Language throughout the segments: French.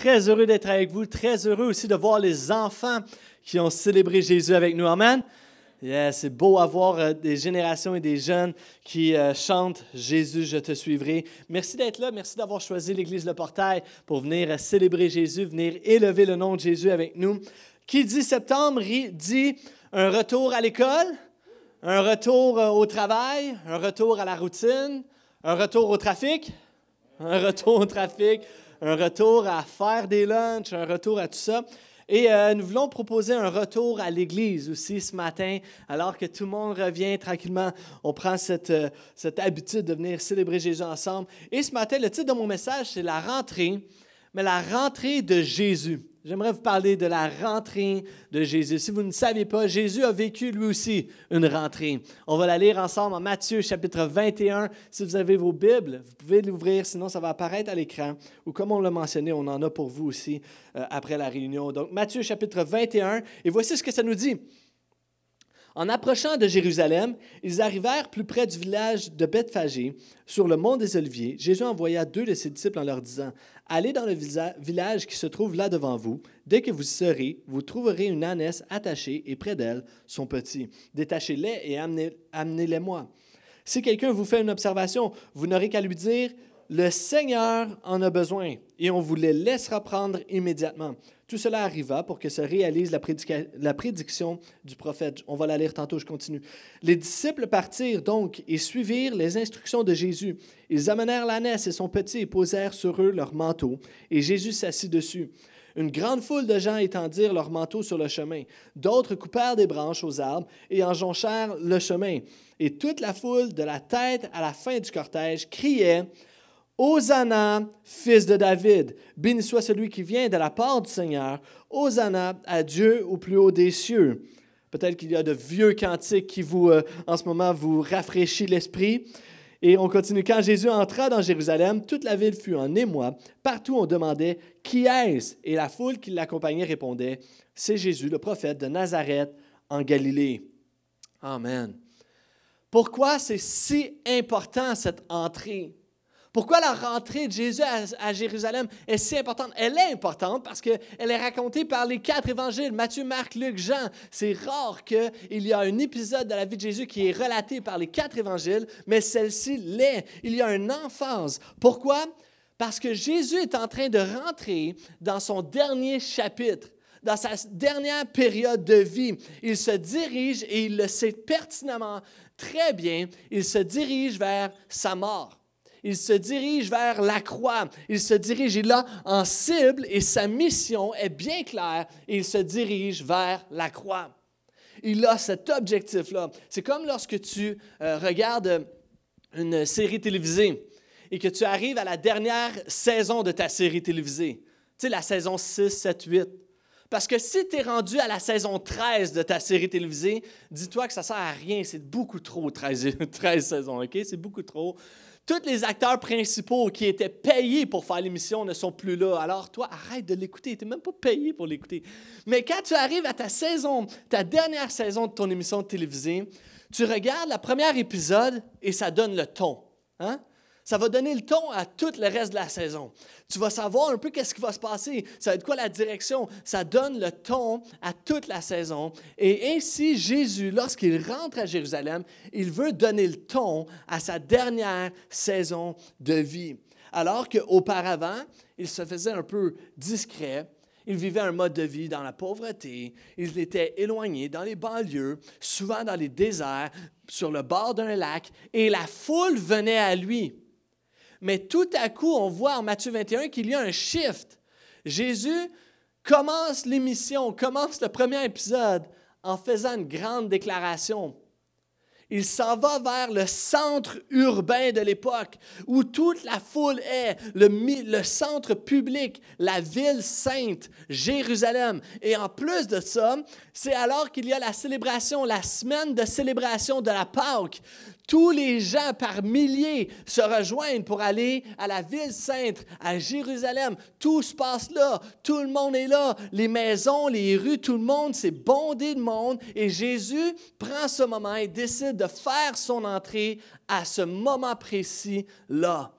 Très heureux d'être avec vous. Très heureux aussi de voir les enfants qui ont célébré Jésus avec nous. Amen. Yeah, c'est beau avoir euh, des générations et des jeunes qui euh, chantent Jésus, je te suivrai. Merci d'être là. Merci d'avoir choisi l'Église Le Portail pour venir euh, célébrer Jésus, venir élever le nom de Jésus avec nous. Qui dit septembre dit un retour à l'école, un retour au travail, un retour à la routine, un retour au trafic, un retour au trafic, un retour à faire des lunchs, un retour à tout ça. Et euh, nous voulons proposer un retour à l'Église aussi ce matin, alors que tout le monde revient tranquillement. On prend cette, euh, cette habitude de venir célébrer Jésus ensemble. Et ce matin, le titre de mon message, c'est La rentrée, mais la rentrée de Jésus. J'aimerais vous parler de la rentrée de Jésus. Si vous ne savez pas, Jésus a vécu lui aussi une rentrée. On va la lire ensemble en Matthieu chapitre 21. Si vous avez vos Bibles, vous pouvez l'ouvrir, sinon ça va apparaître à l'écran. Ou comme on l'a mentionné, on en a pour vous aussi euh, après la réunion. Donc Matthieu chapitre 21, et voici ce que ça nous dit. En approchant de Jérusalem, ils arrivèrent plus près du village de Bethphagée, sur le mont des Oliviers. Jésus envoya deux de ses disciples en leur disant Allez dans le village qui se trouve là devant vous. Dès que vous serez, vous trouverez une ânesse attachée et près d'elle son petit. Détachez-les et amenez-les-moi. Si quelqu'un vous fait une observation, vous n'aurez qu'à lui dire Le Seigneur en a besoin, et on vous les laissera prendre immédiatement. Tout cela arriva pour que se réalise la, la prédiction du prophète. On va la lire tantôt, je continue. Les disciples partirent donc et suivirent les instructions de Jésus. Ils amenèrent l'ânesse et son petit et posèrent sur eux leur manteau, et Jésus s'assit dessus. Une grande foule de gens étendirent leur manteau sur le chemin. D'autres coupèrent des branches aux arbres et en jonchèrent le chemin. Et toute la foule, de la tête à la fin du cortège, criait Hosanna, fils de David, béni soit celui qui vient de la part du Seigneur. Hosanna à Dieu au plus haut des cieux. Peut-être qu'il y a de vieux cantiques qui vous, euh, en ce moment, vous rafraîchissent l'esprit. Et on continue. Quand Jésus entra dans Jérusalem, toute la ville fut en émoi. Partout, on demandait Qui est-ce Et la foule qui l'accompagnait répondait C'est Jésus, le prophète de Nazareth en Galilée. Amen. Pourquoi c'est si important cette entrée pourquoi la rentrée de Jésus à, Jérusalem est si importante? Elle est importante parce qu'elle est racontée par les quatre évangiles, Matthieu, Marc, Luc, Jean. C'est rare qu'il y a un épisode de la vie de Jésus qui est relaté par les quatre évangiles, mais celle-ci l'est. Il y a une emphase. Pourquoi? Parce que Jésus est en train de rentrer dans son dernier chapitre dans sa dernière période de vie. Il se dirige, et il le sait pertinemment très bien, il se dirige vers sa mort. Il se dirige vers la croix. Il se dirige, il a en cible et sa mission est bien claire. il se dirige vers la croix. Il a cet objectif-là. C'est comme lorsque tu euh, regardes une série télévisée et que tu arrives à la dernière saison de ta série télévisée. Tu sais, la saison 6, 7, 8. Parce que si tu es rendu à la saison 13 de ta série télévisée, dis-toi que ça sert à rien, c'est beaucoup trop 13, 13 saisons, OK? C'est beaucoup trop tous les acteurs principaux qui étaient payés pour faire l'émission ne sont plus là. Alors toi, arrête de l'écouter. Tu n'es même pas payé pour l'écouter. Mais quand tu arrives à ta saison, ta dernière saison de ton émission télévisée, tu regardes le premier épisode et ça donne le ton. Hein? Ça va donner le ton à tout le reste de la saison. Tu vas savoir un peu qu'est-ce qui va se passer. Ça va être quoi la direction. Ça donne le ton à toute la saison. Et ainsi, Jésus, lorsqu'il rentre à Jérusalem, il veut donner le ton à sa dernière saison de vie. Alors qu'auparavant, il se faisait un peu discret. Il vivait un mode de vie dans la pauvreté. Il était éloigné dans les banlieues, souvent dans les déserts, sur le bord d'un lac, et la foule venait à lui. Mais tout à coup, on voit en Matthieu 21 qu'il y a un shift. Jésus commence l'émission, commence le premier épisode en faisant une grande déclaration. Il s'en va vers le centre urbain de l'époque où toute la foule est, le, le, centre public, la ville sainte, Jérusalem. Et en plus de ça, c'est alors qu'il y a la célébration, la semaine de célébration de la Pâque tous les gens par milliers se rejoignent pour aller à la ville sainte, à Jérusalem. Tout se passe là, tout le monde est là, les maisons, les rues, tout le monde, c'est bondé de monde. Et Jésus prend ce moment et décide de faire son entrée à ce moment précis là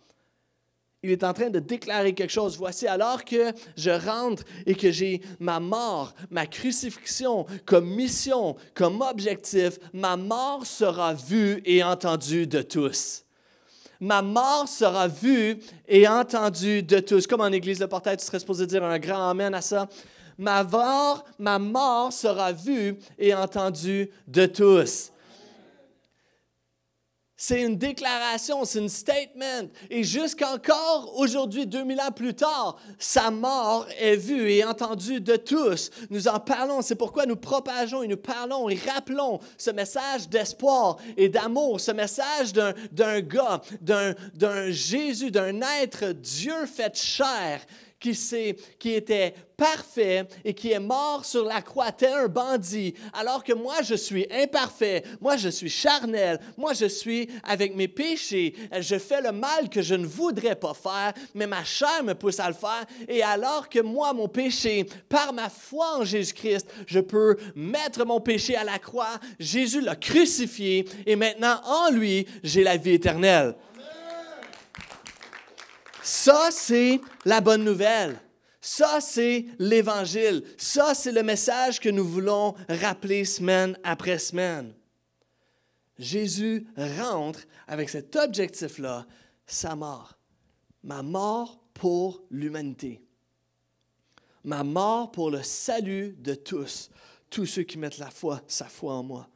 il est en train de déclarer quelque chose. Voici alors que je rentre et que j'ai ma mort, ma crucifixion comme mission, comme objectif, ma mort sera vue et entendue de tous. Ma mort sera vue et entendue de tous. Comme en Église, le portail, tu serais supposé dire un grand Amen à ça. Ma mort, ma mort sera vue et entendue de tous. C'est une déclaration, c'est une statement. Et jusqu'encore aujourd'hui, 2000 ans plus tard, sa mort est vue et entendue de tous. Nous en parlons, c'est pourquoi nous propageons et nous parlons et rappelons ce message d'espoir et d'amour, ce message d'un gars, d'un Jésus, d'un être Dieu fait chair qui, qui était parfait et qui est mort sur la croix tel un bandit, alors que moi je suis imparfait, moi je suis charnel, moi je suis avec mes péchés, je fais le mal que je ne voudrais pas faire, mais ma chair me pousse à le faire, et alors que moi, mon péché, par ma foi en Jésus-Christ, je peux mettre mon péché à la croix, Jésus l'a crucifié, et maintenant en lui, j'ai la vie éternelle. Ça, c'est la bonne nouvelle. Ça, c'est l'Évangile. Ça, c'est le message que nous voulons rappeler semaine après semaine. Jésus rentre avec cet objectif-là, sa mort. Ma mort pour l'humanité. Ma mort pour le salut de tous, tous ceux qui mettent la foi, sa foi en moi.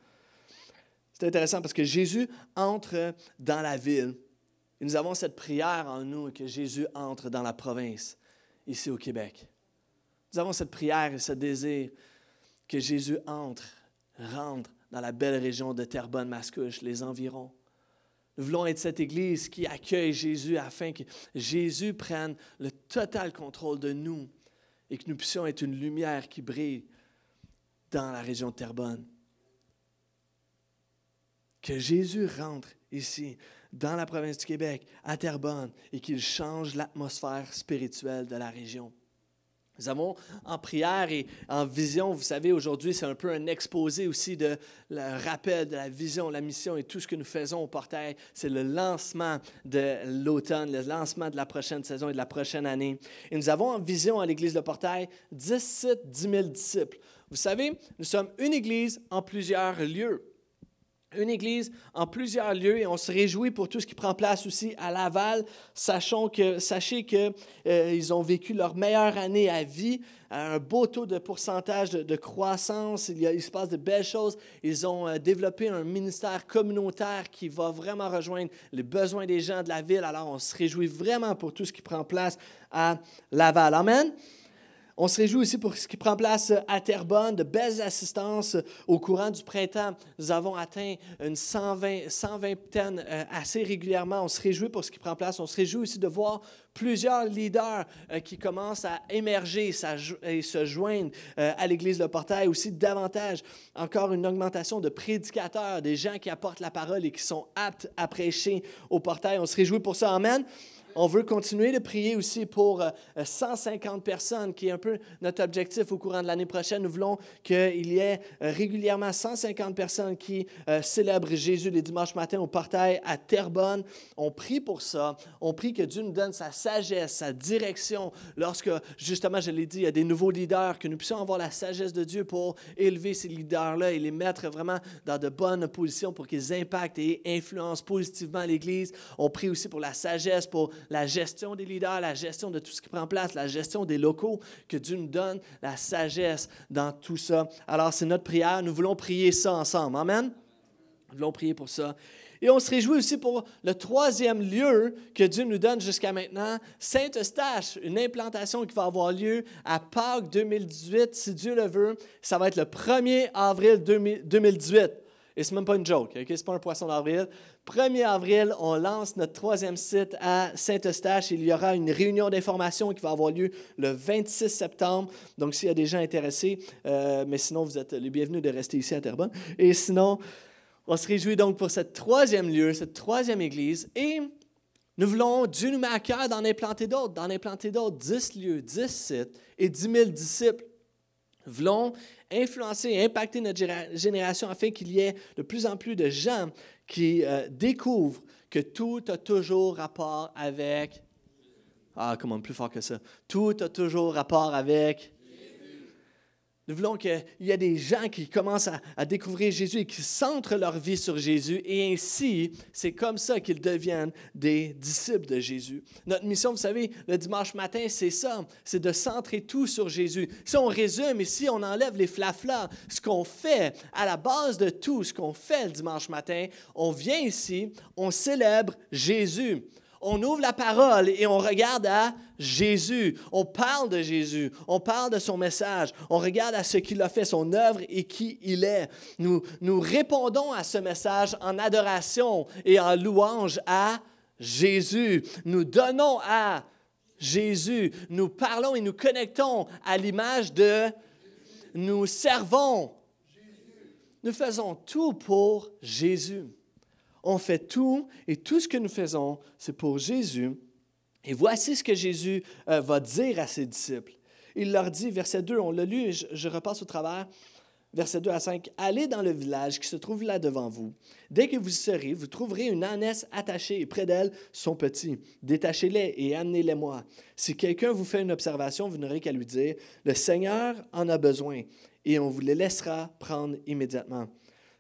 C'est intéressant parce que Jésus entre dans la ville nous avons cette prière en nous que Jésus entre dans la province, ici au Québec. Nous avons cette prière et ce désir que Jésus entre, rentre dans la belle région de Terrebonne-Mascouche, les environs. Nous voulons être cette Église qui accueille Jésus afin que Jésus prenne le total contrôle de nous et que nous puissions être une lumière qui brille dans la région de Terrebonne. Que Jésus rentre ici dans la province du Québec, à Terrebonne, et qu'il change l'atmosphère spirituelle de la région. Nous avons en prière et en vision, vous savez, aujourd'hui, c'est un peu un exposé aussi de le rappel de la vision, la mission et tout ce que nous faisons au portail. C'est le lancement de l'automne, le lancement de la prochaine saison et de la prochaine année. Et nous avons en vision à l'Église de Portail 17 000 disciples. Vous savez, nous sommes une Église en plusieurs lieux une église en plusieurs lieux et on se réjouit pour tout ce qui prend place aussi à Laval. que, sachez qu'ils euh, ont vécu leur meilleure année à vie, un beau taux de pourcentage de, croissance, il, y a, se passe de belles choses. Ils ont euh, développé un ministère communautaire qui va vraiment rejoindre les besoins des gens de la ville. Alors on se réjouit vraiment pour tout ce qui prend place à Laval. Amen. On se réjouit aussi pour ce qui prend place à Terrebonne, de belles assistances au courant du printemps. Nous avons atteint une 120, 120 euh, assez régulièrement. On se réjouit pour ce qui prend place. On se réjouit aussi de voir plusieurs leaders euh, qui commencent à émerger et se joindre euh, à l'Église Le Portail. Aussi davantage, encore une augmentation de prédicateurs, des gens qui apportent la parole et qui sont aptes à prêcher au portail. On se réjouit pour ça. Amen. On veut continuer de prier aussi pour 150 euh, euh, personnes, qui est un peu notre objectif au courant de l'année prochaine. Nous voulons qu'il y ait euh, régulièrement 150 personnes qui célèbrent Jésus les dimanches matins au portail à Terrebonne. On prie pour ça. On prie que Dieu nous donne sa sagesse, sa direction. Lorsque, justement, je l'ai dit, il y a des nouveaux leaders, que nous puissions avoir la sagesse de Dieu pour élever ces leaders-là et les mettre vraiment dans de bonnes positions pour qu'ils impactent et influencent positivement l'Église. On prie aussi pour la sagesse, pour la gestion des leaders, la gestion de tout ce qui prend place, la gestion des locaux, que Dieu nous donne la sagesse dans tout ça. Alors, c'est notre prière. Nous voulons prier ça ensemble. Amen. Nous voulons prier pour ça. Et on se réjouit aussi pour le troisième lieu que Dieu nous donne jusqu'à maintenant, Saint-Eustache, une implantation qui va avoir lieu à Pâques 2018, si Dieu le veut. Ça va être le 1er avril 2018. Et c'est même pas une joke, Ce C'est pas un poisson d'avril. 1er avril, on lance notre troisième site à Saint-Eustache. Il y aura une réunion d'information qui va avoir lieu le 26 septembre. Donc, s'il y a des gens intéressés, euh, mais sinon, vous êtes les bienvenus de rester ici à Terrebonne. Et sinon, on se réjouit donc pour cette troisième lieu, cette troisième église. Et nous voulons, Dieu nous met à cœur d'en implanter d'autres, d'en implanter d'autres, 10 lieux, 10 sites et dix mille disciples. voulons influencer, impacter notre génération afin qu'il y ait de plus en plus de gens qui euh, découvre que tout a toujours rapport avec... Ah, comment plus fort que ça. Tout a toujours rapport avec nous voulons qu'il y ait des gens qui commencent à, découvrir Jésus et qui centrent leur vie sur Jésus. Et ainsi, c'est comme ça qu'ils deviennent des disciples de Jésus. Notre mission, vous savez, le dimanche matin, c'est ça, c'est de centrer tout sur Jésus. Si on résume et si on enlève les flaflas, ce qu'on fait à la base de tout, ce qu'on fait le dimanche matin, on vient ici, on célèbre Jésus on ouvre la parole et on regarde à Jésus. On parle de Jésus. On parle de son message. On regarde à ce qu'il a fait, son œuvre et qui il est. Nous, nous répondons à ce message en adoration et en louange à Jésus. Nous donnons à Jésus. Nous parlons et nous connectons à l'image de nous servons. Nous faisons tout pour Jésus. On fait tout et tout ce que nous faisons, c'est pour Jésus. Et voici ce que Jésus euh, va dire à ses disciples. Il leur dit, verset 2, on l'a lu je, repasse au travers, verset 2 à 5, Allez dans le village qui se trouve là devant vous. Dès que vous y serez, vous trouverez une ânesse attachée et près d'elle son petit. Détachez-les et amenez-les-moi. Si quelqu'un vous fait une observation, vous n'aurez qu'à lui dire, Le Seigneur en a besoin et on vous les laissera prendre immédiatement.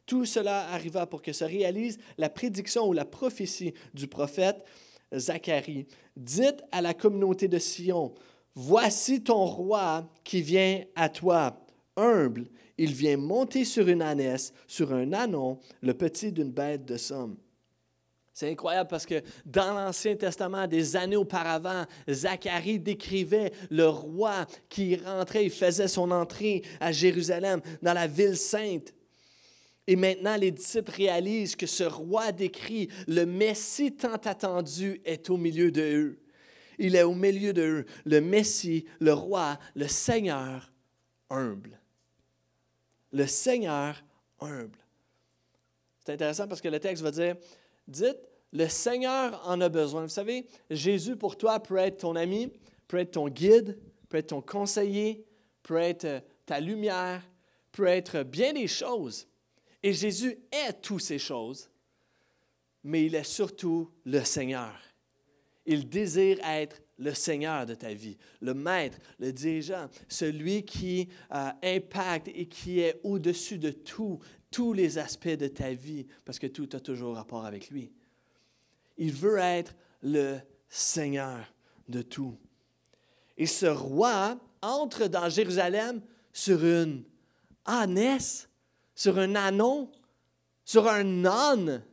Tout cela arriva pour que se réalise la prédiction ou la prophétie du prophète Zacharie. Dites à la communauté de Sion, Voici ton roi qui vient à toi, humble, il vient monter sur une ânesse sur un anon, le petit d'une bête de somme. C'est incroyable parce que dans l'Ancien Testament, des années auparavant, Zacharie décrivait le roi qui rentrait, il faisait son entrée à Jérusalem, dans la ville sainte. Et maintenant, les disciples réalisent que ce roi décrit, le Messie tant attendu, est au milieu de eux. Il est au milieu de le Messie, le roi, le Seigneur humble. Le Seigneur humble. C'est intéressant parce que le texte va dire, dites, le Seigneur en a besoin. Vous savez, Jésus pour toi peut être ton ami, peut être ton guide, peut être ton conseiller, peut être ta lumière, peut être bien des choses. Et Jésus est toutes ces choses, mais il est surtout le Seigneur. Il désire être le Seigneur de ta vie, le maître, le dirigeant, celui qui euh, impacte et qui est au-dessus de tout, tous les aspects de ta vie, parce que tout a toujours rapport avec lui. Il veut être le Seigneur de tout. Et ce roi entre dans Jérusalem sur une ânesse sur un anon, sur un âne.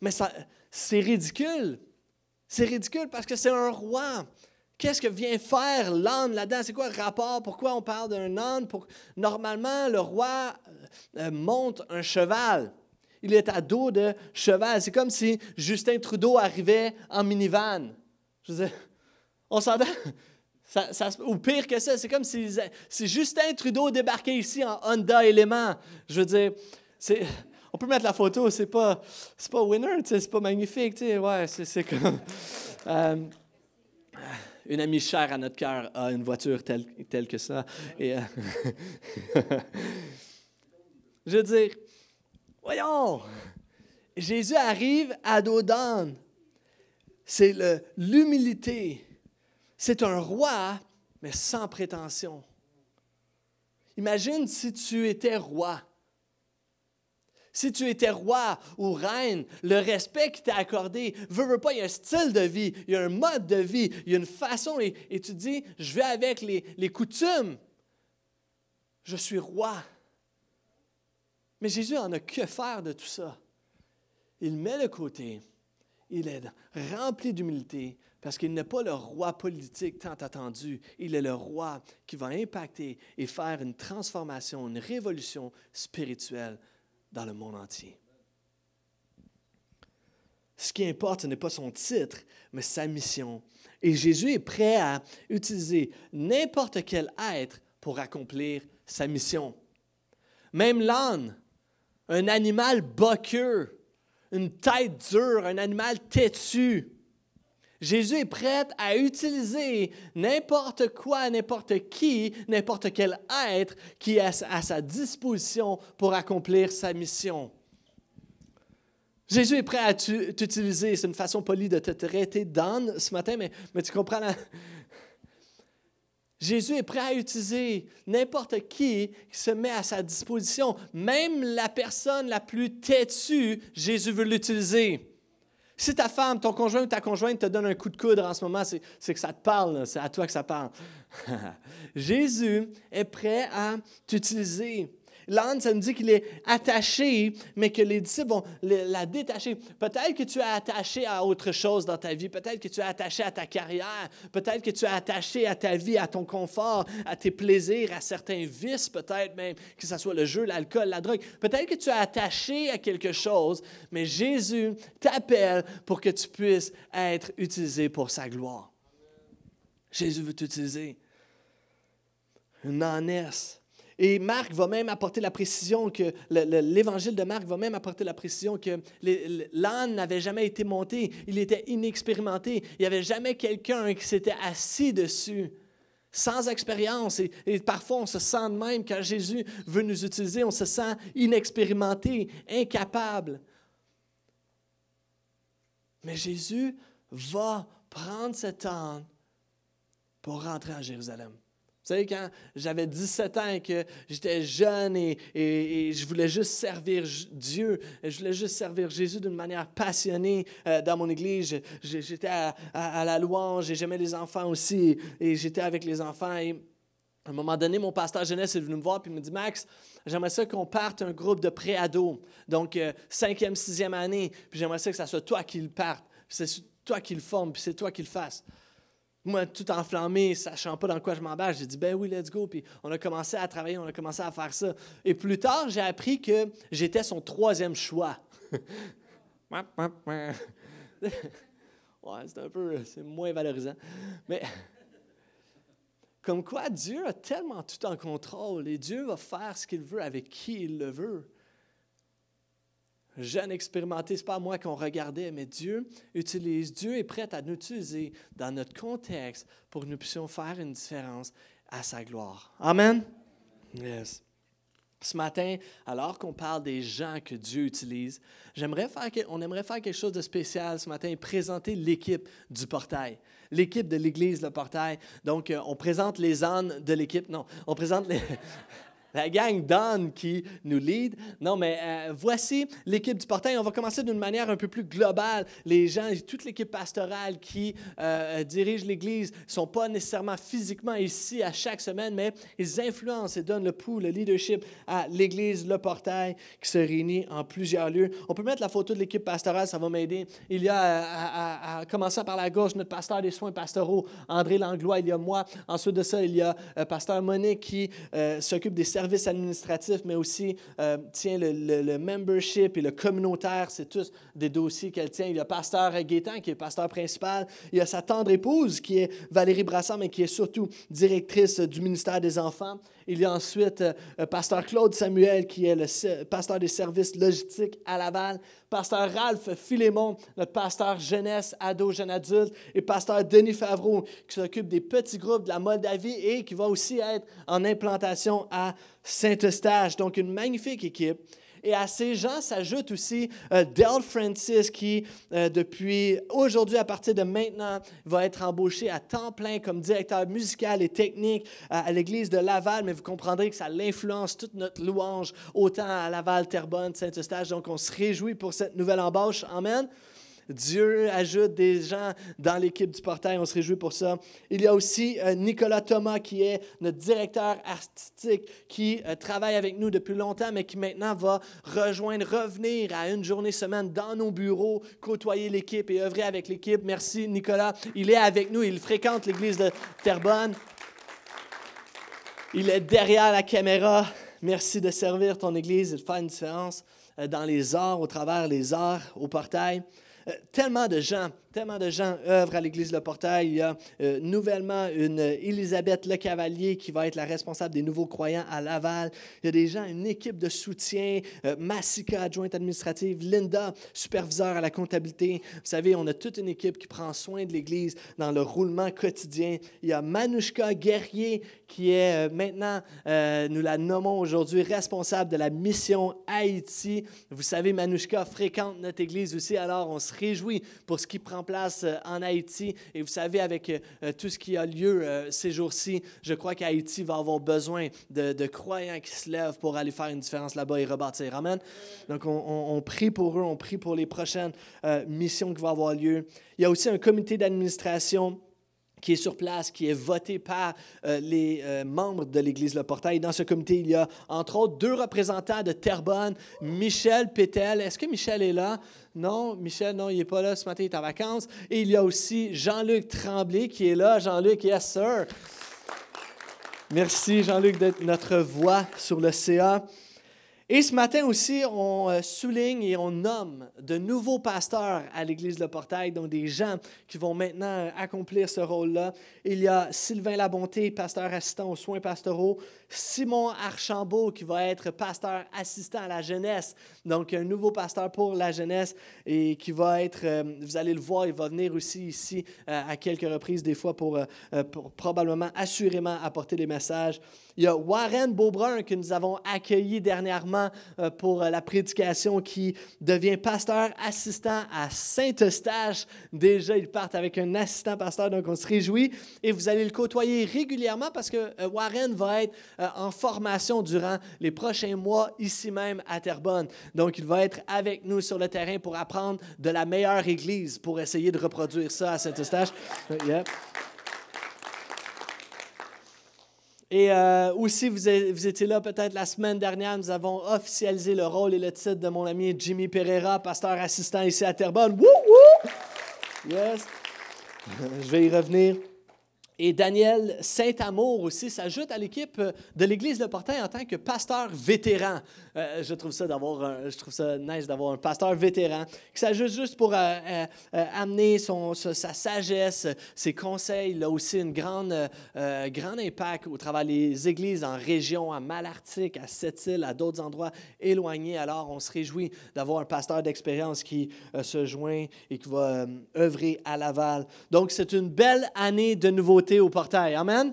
Mais ça, c'est ridicule. C'est ridicule parce que c'est un roi. Qu'est-ce que vient faire l'âne là-dedans? C'est quoi le rapport? Pourquoi on parle d'un âne? Normalement, le roi euh, euh, monte un cheval. Il est à dos de cheval. C'est comme si Justin Trudeau arrivait en minivan. Je veux dire, on s'entend? ou pire que ça, c'est comme si, Justin Trudeau débarquait ici en Honda Element. Je veux dire, on peut mettre la photo, c'est pas, pas winner, c'est pas magnifique. c'est comme. Euh, une amie chère à notre cœur a une voiture telle, que ça. Euh, je veux dire, voyons, Jésus arrive à Dodan. C'est l'humilité c'est un roi, mais sans prétention. Imagine si tu étais roi. Si tu étais roi ou reine, le respect qui t'est accordé, veux, pas, il y a un style de vie, il y a un mode de vie, il y a une façon, et, et tu dis, je vais avec les, coutumes. Je suis roi. Mais Jésus en a que faire de tout ça. Il met le côté il est rempli d'humilité parce qu'il n'est pas le roi politique tant attendu. Il est le roi qui va impacter et faire une transformation, une révolution spirituelle dans le monde entier. Ce qui importe, ce n'est pas son titre, mais sa mission. Et Jésus est prêt à utiliser n'importe quel être pour accomplir sa mission. Même l'âne, un animal boqueux, une tête dure, un animal têtu. Jésus est prêt à utiliser n'importe quoi, n'importe qui, n'importe quel être qui est à sa disposition pour accomplir sa mission. Jésus est prêt à t'utiliser. C'est une façon polie de te traiter d'âne ce matin, mais, mais tu comprends la, Jésus est prêt à utiliser n'importe qui qui se met à sa disposition. Même la personne la plus têtue, Jésus veut l'utiliser. Si ta femme, ton conjoint ou ta conjointe te donne un coup de coude en ce moment, c'est que ça te parle, c'est à toi que ça parle. Jésus est prêt à t'utiliser. L'âne, ça me dit qu'il est attaché, mais que les disciples vont la détacher. Peut-être que tu es attaché à autre chose dans ta vie. Peut-être que tu es attaché à ta carrière. Peut-être que tu es attaché à ta vie, à ton confort, à tes plaisirs, à certains vices, peut-être même, que ce soit le jeu, l'alcool, la drogue. Peut-être que tu es attaché à quelque chose, mais Jésus t'appelle pour que tu puisses être utilisé pour sa gloire. Jésus veut t'utiliser. Une et Marc va même apporter la précision que l'évangile de Marc va même apporter la précision que l'âne n'avait jamais été monté, il était inexpérimenté, il n'y avait jamais quelqu'un qui s'était assis dessus. Sans expérience, et, parfois on se sent même quand Jésus veut nous utiliser, on se sent inexpérimenté, incapable. Mais Jésus va prendre cet âne pour rentrer à Jérusalem. Vous savez, quand j'avais 17 ans et que j'étais jeune et, et, je voulais juste servir Dieu, je voulais juste servir Jésus d'une manière passionnée euh, dans mon église, j'étais à, la louange et j'aimais les enfants aussi et j'étais avec les enfants. Et à un moment donné, mon pasteur jeunesse est venu me voir et me dit Max, j'aimerais ça qu'on parte un groupe de pré-ados, donc euh, cinquième, 5 année, puis j'aimerais ça que ça soit toi qui le parte, c'est toi qui le forme, puis c'est toi qui le fasse moi, tout enflammé, sachant pas dans quoi je m'embarque, j'ai dit, ben oui, let's go. Puis on a commencé à travailler, on a commencé à faire ça. Et plus tard, j'ai appris que j'étais son troisième choix. ouais, c'est un peu, c'est moins valorisant. Mais comme quoi Dieu a tellement tout en contrôle et Dieu va faire ce qu'il veut avec qui il le veut jeune expérimenté, c'est pas moi qu'on regardait, mais Dieu utilise, Dieu est prêt à nous utiliser dans notre contexte pour que nous puissions faire une différence à sa gloire. Amen. Yes. Ce matin, alors qu'on parle des gens que Dieu utilise, j'aimerais faire, on aimerait faire quelque chose de spécial ce matin et présenter l'équipe du portail, l'équipe de l'Église, le portail. Donc, euh, on présente les ânes de l'équipe, non, on présente les la gang Don qui nous lead. Non, mais euh, voici l'équipe du portail. On va commencer d'une manière un peu plus globale. Les gens, toute l'équipe pastorale qui euh, euh, dirige l'Église ne sont pas nécessairement physiquement ici à chaque semaine, mais ils influencent et donnent le pouls, le leadership à l'Église, le portail, qui se réunit en plusieurs lieux. On peut mettre la photo de l'équipe pastorale, ça va m'aider. Il y a, à, commencer par la gauche, notre pasteur des soins pastoraux, André Langlois, il y a moi. Ensuite de ça, il y a pasteur Monet qui s'occupe des services service administratif, mais aussi, euh, tiens, le, membership et le communautaire, c'est tous des dossiers qu'elle tient. Il y a pasteur Gaétan, qui est pasteur principal. Il y a sa tendre épouse, qui est Valérie Brassard, mais qui est surtout directrice du ministère des Enfants. Il y a ensuite euh, euh, pasteur Claude Samuel, qui est le pasteur des services logistiques à Laval, pasteur Ralph Philémon, notre pasteur jeunesse, ado, jeune adulte, et pasteur Denis Favreau, qui s'occupe des petits groupes de la Moldavie et qui va aussi être en implantation à Saint-Eustache. Donc, une magnifique équipe et à ces gens s'ajoute aussi euh, Del Francis qui, euh, depuis aujourd'hui, à partir de maintenant, va être embauché à temps plein comme directeur musical et technique à, euh, à l'église de Laval. Mais vous comprendrez que ça l'influence toute notre louange, autant à Laval, Terrebonne, Saint-Eustache. Donc, on se réjouit pour cette nouvelle embauche. Amen. Dieu ajoute des gens dans l'équipe du portail, on se réjouit pour ça. Il y a aussi euh, Nicolas Thomas qui est notre directeur artistique, qui euh, travaille avec nous depuis longtemps, mais qui maintenant va rejoindre, revenir à une journée semaine dans nos bureaux, côtoyer l'équipe et œuvrer avec l'équipe. Merci Nicolas, il est avec nous, il fréquente l'église de Terbonne. Il est derrière la caméra. Merci de servir ton Église et de faire une différence euh, dans les arts, au travers les arts, au portail tellement de gens, tellement de gens œuvrent à l'Église Le Portail. Il y a euh, nouvellement une Élisabeth Le Cavalier qui va être la responsable des nouveaux croyants à Laval. Il y a des une équipe de soutien, euh, Massika, adjointe administrative, Linda, superviseur à la comptabilité. Vous savez, on a toute une équipe qui prend soin de l'Église dans le roulement quotidien. Il y a Manushka Guerrier qui est euh, maintenant, nous la nommons aujourd'hui, responsable de la mission Haïti. Vous savez, Manushka fréquente notre Église aussi, alors on se réjouis pour ce qui prend place euh, en Haïti. Et vous savez, avec euh, euh, tout ce qui a lieu ces jours-ci, je crois qu'Haïti va avoir besoin de, croyants qui se lèvent pour aller faire une différence là-bas et rebâtir. Amen. Donc, on, on, prie pour eux, on prie pour les prochaines missions qui vont avoir lieu. Il y a aussi un comité d'administration qui est sur place, qui est voté par euh, les euh, membres de l'Église Le Portail. Dans ce comité, il y a entre autres deux représentants de Terrebonne, Michel Pétel. Est-ce que Michel est là? Non, Michel, non, il n'est pas là ce matin, il est en vacances. Et il y a aussi Jean-Luc Tremblay qui est là. Jean-Luc, yes, sir. Merci, Jean-Luc, d'être notre voix sur le CA. Et ce matin aussi, on euh, souligne et on nomme de nouveaux pasteurs à l'Église Le Portail, donc des gens qui vont maintenant euh, accomplir ce rôle-là. Il y a Sylvain Labonté, pasteur assistant aux soins pastoraux, Simon Archambault qui va être pasteur assistant à la jeunesse, donc un nouveau pasteur pour la jeunesse et qui va être, euh, vous allez le voir, il va venir aussi ici à quelques reprises des fois pour, probablement assurément apporter des messages. Il y a Warren Beaubrun que nous avons accueilli dernièrement euh, pour euh, la prédication qui devient pasteur assistant à Saint-Eustache. Déjà, il part avec un assistant pasteur, donc on se réjouit. Et vous allez le côtoyer régulièrement parce que euh, Warren va être en formation durant les prochains mois ici même à Terrebonne. Donc, il va être avec nous sur le terrain pour apprendre de la meilleure église, pour essayer de reproduire ça à Saint-Eustache. Et euh, aussi, vous, étiez là peut-être la semaine dernière, nous avons officialisé le rôle et le titre de mon ami Jimmy Pereira, pasteur assistant ici à Terrebonne. Woo -woo! Yes! Je vais y revenir. Et Daniel Saint-Amour aussi s'ajoute à l'équipe de l'Église Le Portail en tant que pasteur vétéran. Euh, je trouve ça d'avoir je trouve ça nice d'avoir un pasteur vétéran qui s'ajuste juste pour euh, euh, amener son, sa, sagesse, ses conseils. Il a aussi une grande, grand impact au travers des églises en région, à Malartic, à Sept-Îles, à d'autres endroits éloignés. Alors, on se réjouit d'avoir un pasteur d'expérience qui se joint et qui va œuvrer à Laval. Donc, c'est une belle année de nouveautés au portail. Amen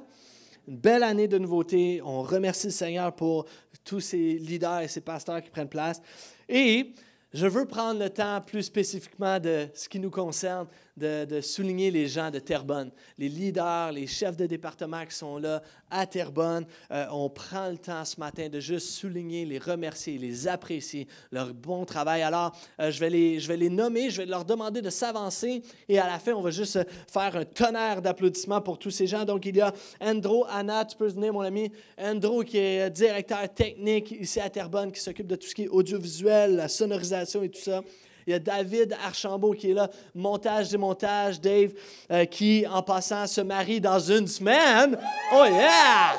une belle année de nouveautés. On remercie le Seigneur pour tous ces leaders et ces pasteurs qui prennent place. Et je veux prendre le temps plus spécifiquement de ce qui nous concerne, de, souligner les gens de Terrebonne, les leaders, les chefs de département qui sont là à Terrebonne. Euh, on prend le temps ce matin de juste souligner, les remercier, les apprécier, leur bon travail. Alors, euh, je, vais les, je vais les nommer, je vais leur demander de s'avancer et à la fin, on va juste faire un tonnerre d'applaudissements pour tous ces gens. Donc, il y a Andrew, Anna, tu peux venir, mon ami. Andrew, qui est directeur technique ici à Terrebonne, qui s'occupe de tout ce qui est audiovisuel, la sonorisation et tout ça. Il y a David Archambault qui est là, montage, démontage, Dave, euh, qui, en passant, se marie dans une semaine. Oh yeah!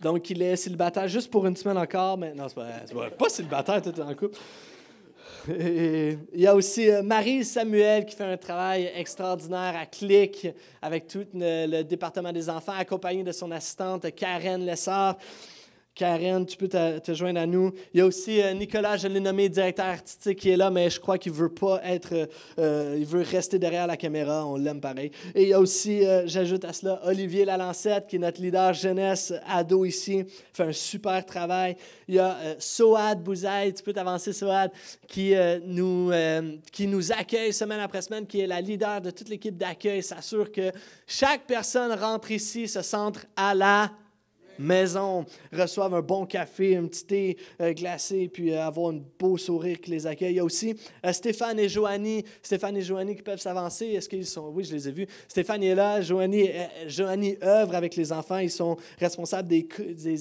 Donc, il est célibataire juste pour une semaine encore. Mais non, c'est pas, pas célibataire, tout en couple. il y a aussi euh, Marie Samuel qui fait un travail extraordinaire à Clic avec tout le département des enfants, accompagné de son assistante Karen Lessard. Karen, tu peux te, joindre à nous. Il y a aussi euh, Nicolas, je l'ai nommé directeur artistique, qui est là, mais je crois qu'il veut pas être, euh, euh, il veut rester derrière la caméra. On l'aime pareil. Et il y a aussi, j'ajoute à cela, Olivier Lalancette, qui est notre leader jeunesse ado ici, fait un super travail. Il y a Soad Bouzaï, tu peux t'avancer Soad, qui nous qui nous accueille semaine après semaine, qui est la leader de toute l'équipe d'accueil, s'assure que chaque personne rentre ici se centre à la maison, reçoivent un bon café, un petit thé euh, glacé, puis euh, avoir un beau sourire qui les accueille. Il y a aussi euh, Stéphane et Joanie. Stéphane et Joanie qui peuvent s'avancer. Est-ce qu'ils sont. Oui, je les ai vus. Stéphane est là. Joanie, Joanie œuvre avec les enfants. Ils sont responsables des,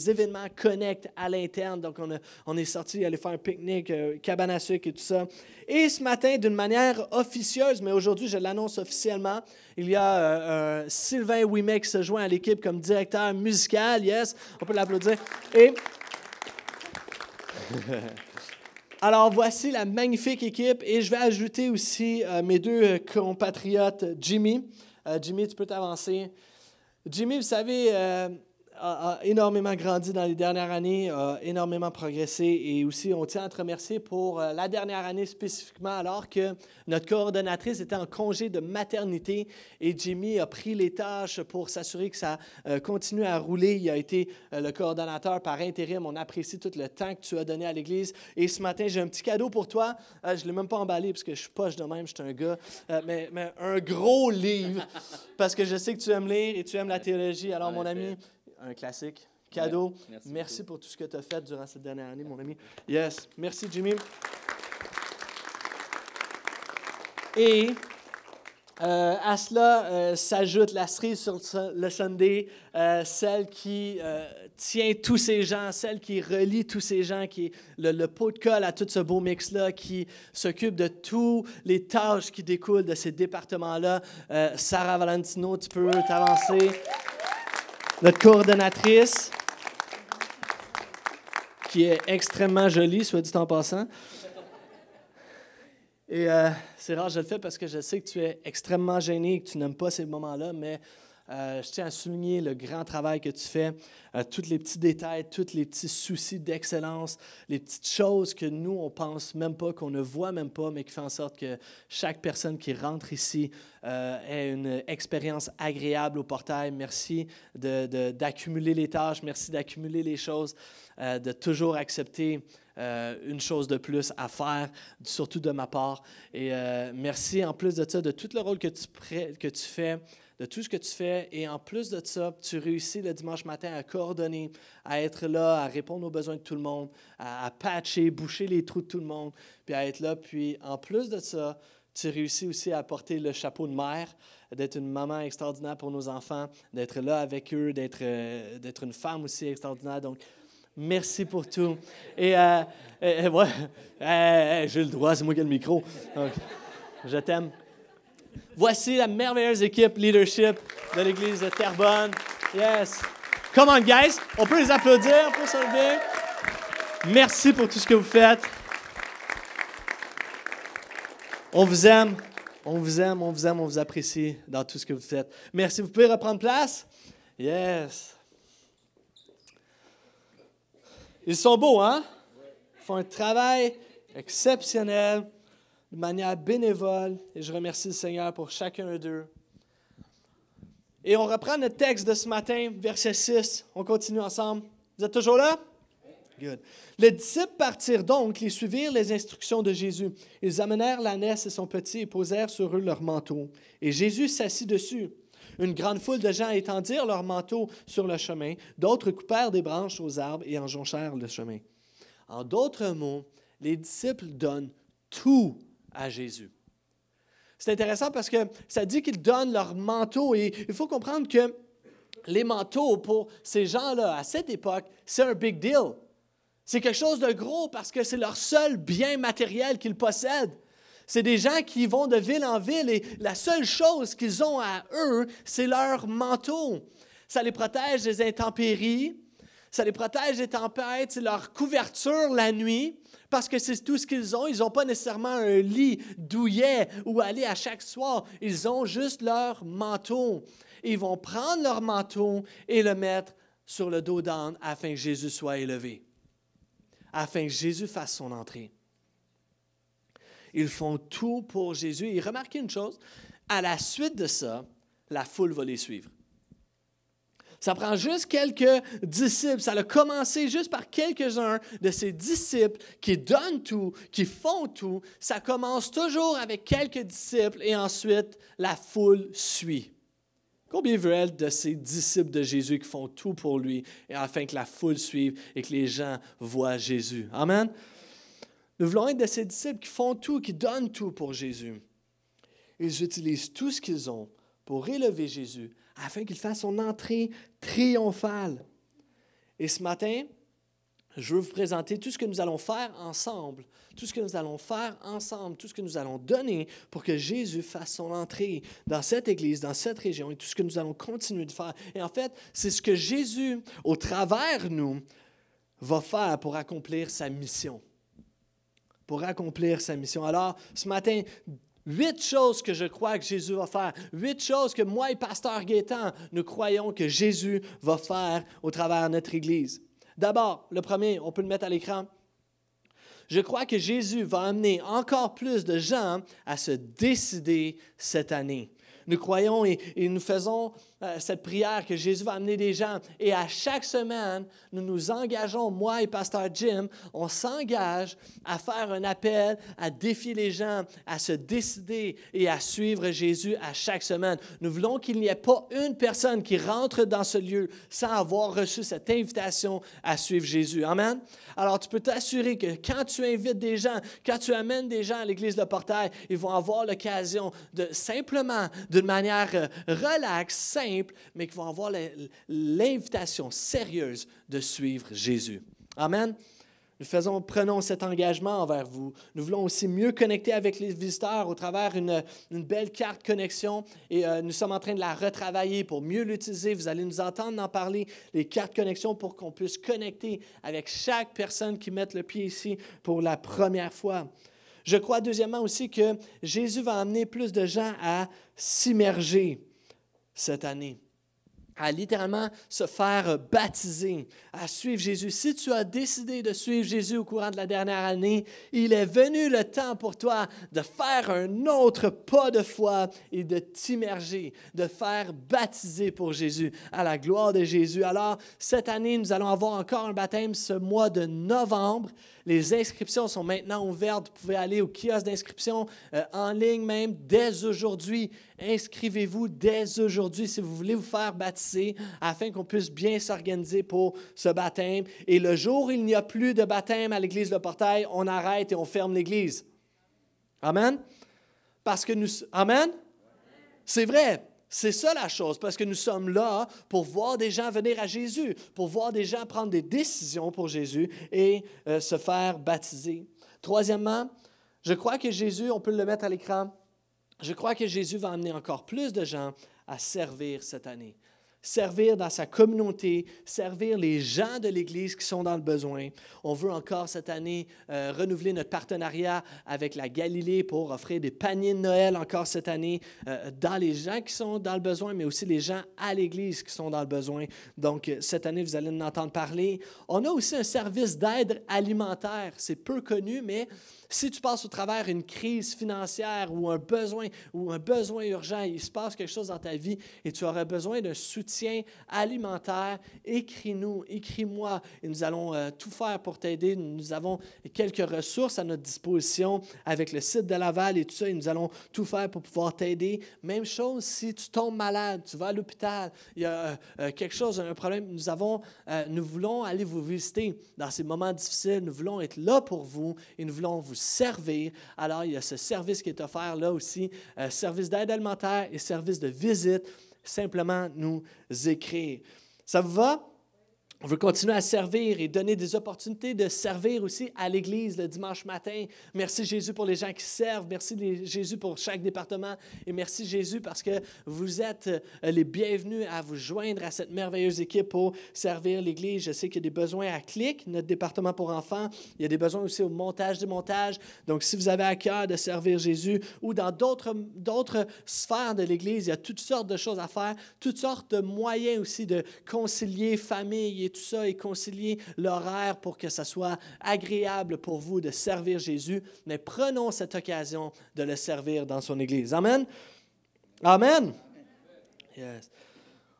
événements Connect à l'interne. Donc, on, on est sorti aller faire un pique-nique, cabane à sucre et tout ça. Et ce matin, d'une manière officieuse, mais aujourd'hui, je l'annonce officiellement, il y a Sylvain Wimek qui se joint à l'équipe comme directeur musical. Yes! On peut l'applaudir. Et. Alors voici la magnifique équipe et je vais ajouter aussi euh, mes deux euh, compatriotes, Jimmy. Euh, Jimmy, tu peux t'avancer. Jimmy, vous savez, a, énormément grandi dans les dernières années, a énormément progressé et aussi on tient à te remercier pour euh, la dernière année spécifiquement alors que notre coordonnatrice était en congé de maternité et Jimmy a pris les tâches pour s'assurer que ça euh, continue à rouler. Il a été euh, le coordonnateur par intérim. On apprécie tout le temps que tu as donné à l'Église. Et ce matin, j'ai un petit cadeau pour toi. je ne l'ai même pas emballé parce que je suis poche de même, je suis un gars. mais, mais un gros livre parce que je sais que tu aimes lire et tu aimes la théologie. Alors, mon ami, un classique. Cadeau. merci, pour tout ce que tu as fait durant cette dernière année, mon ami. Yes. Merci, Jimmy. Et euh, à cela euh, s'ajoute la cerise sur le Sunday, euh, celle qui tient tous ces gens, celle qui relie tous ces gens, qui est le, pot de colle à tout ce beau mix-là, qui s'occupe de tous les tâches qui découlent de ces départements-là. Sarah Valentino, tu peux t'avancer notre coordonnatrice, qui est extrêmement jolie, soit dit en passant. Et euh, c'est rare, je le fais parce que je sais que tu es extrêmement gêné et que tu n'aimes pas ces moments-là, mais euh, je tiens à souligner le grand travail que tu fais, euh, tous les petits détails, tous les petits soucis d'excellence, les petites choses que nous, on pense même pas, qu'on ne voit même pas, mais qui font en sorte que chaque personne qui rentre ici euh, ait une expérience agréable au portail. Merci d'accumuler de, les tâches, merci d'accumuler les choses, de toujours accepter une chose de plus à faire, surtout de ma part. Et merci en plus de ça, de tout le rôle que tu, que tu fais de tout ce que tu fais. Et en plus de ça, tu réussis le dimanche matin à coordonner, à être là, à répondre aux besoins de tout le monde, à, patcher, boucher les trous de tout le monde, puis à être là. Puis en plus de ça, tu réussis aussi à porter le chapeau de mère, d'être une maman extraordinaire pour nos enfants, d'être là avec eux, d'être euh, d'être une femme aussi extraordinaire. Donc, merci pour tout. Et, euh, ouais, eh, eh, j'ai le droit, c'est moi qui ai le micro. Donc, je t'aime. Voici la merveilleuse équipe leadership de l'Église de Terrebonne. Yes. Come on, guys. On peut les applaudir pour se Merci pour tout ce que vous faites. On vous aime. On vous aime, on vous aime, on vous apprécie dans tout ce que vous faites. Merci. Vous pouvez reprendre place? Yes. Ils sont beaux, hein? Ils font un travail exceptionnel de manière bénévole, et je remercie le Seigneur pour chacun d'eux. Et on reprend notre texte de ce matin, verset 6. On continue ensemble. Vous êtes toujours là? Good. Les disciples partirent donc les suivirent les instructions de Jésus. Ils amenèrent l'ânesse et son petit et posèrent sur eux leur manteau. Et Jésus s'assit dessus. Une grande foule de gens étendirent leur manteau sur le chemin. D'autres coupèrent des branches aux arbres et en jonchèrent le chemin. En d'autres mots, les disciples donnent tout Jésus. C'est intéressant parce que ça dit qu'ils donnent leur manteau et il faut comprendre que les manteaux pour ces gens-là à cette époque, c'est un big deal. C'est quelque chose de gros parce que c'est leur seul bien matériel qu'ils possèdent. C'est des gens qui vont de ville en ville et la seule chose qu'ils ont à eux, c'est leur manteau. Ça les protège des intempéries, ça les protège des tempêtes, c'est leur couverture la nuit, parce que c'est tout ce qu'ils ont. Ils n'ont pas nécessairement un lit douillet où aller à chaque soir. Ils ont juste leur manteau. ils vont prendre leur manteau et le mettre sur le dos d'âne afin que Jésus soit élevé, afin que Jésus fasse son entrée. Ils font tout pour Jésus. Et remarquez une chose, à la suite de ça, la foule va les suivre. Ça prend juste quelques disciples. Ça a commencé juste par quelques-uns de ces disciples qui donnent tout, qui font tout. Ça commence toujours avec quelques disciples et ensuite la foule suit. Combien veut-elle de ces disciples de Jésus qui font tout pour lui et afin que la foule suive et que les gens voient Jésus? Amen. Nous voulons être de ces disciples qui font tout, qui donnent tout pour Jésus. Ils utilisent tout ce qu'ils ont pour élever Jésus afin qu'il fasse son entrée triomphale. Et ce matin, je veux vous présenter tout ce que nous allons faire ensemble, tout ce que nous allons faire ensemble, tout ce que nous allons donner pour que Jésus fasse son entrée dans cette église, dans cette région, et tout ce que nous allons continuer de faire. Et en fait, c'est ce que Jésus, au travers nous, va faire pour accomplir sa mission. Pour accomplir sa mission. Alors, ce matin, Huit choses que je crois que Jésus va faire. Huit choses que moi et Pasteur Gaétan, nous croyons que Jésus va faire au travers de notre Église. D'abord, le premier, on peut le mettre à l'écran. Je crois que Jésus va amener encore plus de gens à se décider cette année. Nous croyons et, et nous faisons euh, cette prière que Jésus va amener des gens. Et à chaque semaine, nous nous engageons, moi et Pasteur Jim, on s'engage à faire un appel, à défier les gens, à se décider et à suivre Jésus à chaque semaine. Nous voulons qu'il n'y ait pas une personne qui rentre dans ce lieu sans avoir reçu cette invitation à suivre Jésus. Amen. Alors tu peux t'assurer que quand tu invites des gens, quand tu amènes des gens à l'église de Portail, ils vont avoir l'occasion de simplement, d'une manière euh, relaxe, simple, mais qui vont avoir l'invitation sérieuse de suivre Jésus. Amen. Nous faisons, prenons cet engagement envers vous. Nous voulons aussi mieux connecter avec les visiteurs au travers d'une une belle carte connexion et euh, nous sommes en train de la retravailler pour mieux l'utiliser. Vous allez nous entendre en parler, les cartes connexion pour qu'on puisse connecter avec chaque personne qui met le pied ici pour la première fois. Je crois deuxièmement aussi que Jésus va amener plus de gens à s'immerger cette année à littéralement se faire baptiser, à suivre Jésus. Si tu as décidé de suivre Jésus au courant de la dernière année, il est venu le temps pour toi de faire un autre pas de foi et de t'immerger, de faire baptiser pour Jésus, à la gloire de Jésus. Alors, cette année, nous allons avoir encore un baptême ce mois de novembre. Les inscriptions sont maintenant ouvertes. Vous pouvez aller au kiosque d'inscription euh, en ligne même dès aujourd'hui. Inscrivez-vous dès aujourd'hui si vous voulez vous faire baptiser afin qu'on puisse bien s'organiser pour ce baptême. Et le jour où il n'y a plus de baptême à l'église de Portail, on arrête et on ferme l'église. Amen. Parce que nous... Amen. C'est vrai. C'est ça la chose, parce que nous sommes là pour voir des gens venir à Jésus, pour voir des gens prendre des décisions pour Jésus et euh, se faire baptiser. Troisièmement, je crois que Jésus, on peut le mettre à l'écran, je crois que Jésus va amener encore plus de gens à servir cette année servir dans sa communauté, servir les gens de l'Église qui sont dans le besoin. On veut encore cette année euh, renouveler notre partenariat avec la Galilée pour offrir des paniers de Noël encore cette année euh, dans les gens qui sont dans le besoin, mais aussi les gens à l'Église qui sont dans le besoin. Donc, euh, cette année, vous allez en entendre parler. On a aussi un service d'aide alimentaire. C'est peu connu, mais... Si tu passes au travers une crise financière ou un besoin ou un besoin urgent, il se passe quelque chose dans ta vie et tu auras besoin d'un soutien alimentaire, écris-nous, écris-moi et nous allons euh, tout faire pour t'aider. Nous avons quelques ressources à notre disposition avec le site de Laval et tout ça et nous allons tout faire pour pouvoir t'aider. Même chose si tu tombes malade, tu vas à l'hôpital, il y a euh, euh, quelque chose, un problème, nous avons, nous voulons aller vous visiter dans ces moments difficiles, nous voulons être là pour vous et nous voulons vous servir. Alors, il y a ce service qui est offert là aussi, euh, service d'aide alimentaire et service de visite, simplement nous écrire. Ça va? On veut continuer à servir et donner des opportunités de servir aussi à l'Église le dimanche matin. Merci Jésus pour les gens qui servent. Merci Jésus pour chaque département. Et merci Jésus parce que vous êtes euh, les bienvenus à vous joindre à cette merveilleuse équipe pour servir l'Église. Je sais qu'il y a des besoins à CLIC, notre département pour enfants. Il y a des besoins aussi au montage des montage. Donc, si vous avez à cœur de servir Jésus ou dans d'autres sphères de l'Église, il y a toutes sortes de choses à faire, toutes sortes de moyens aussi de concilier famille et tout ça et concilier l'horaire pour que ça soit agréable pour vous de servir Jésus. Mais prenons cette occasion de le servir dans son Église. Amen. Amen. Yes.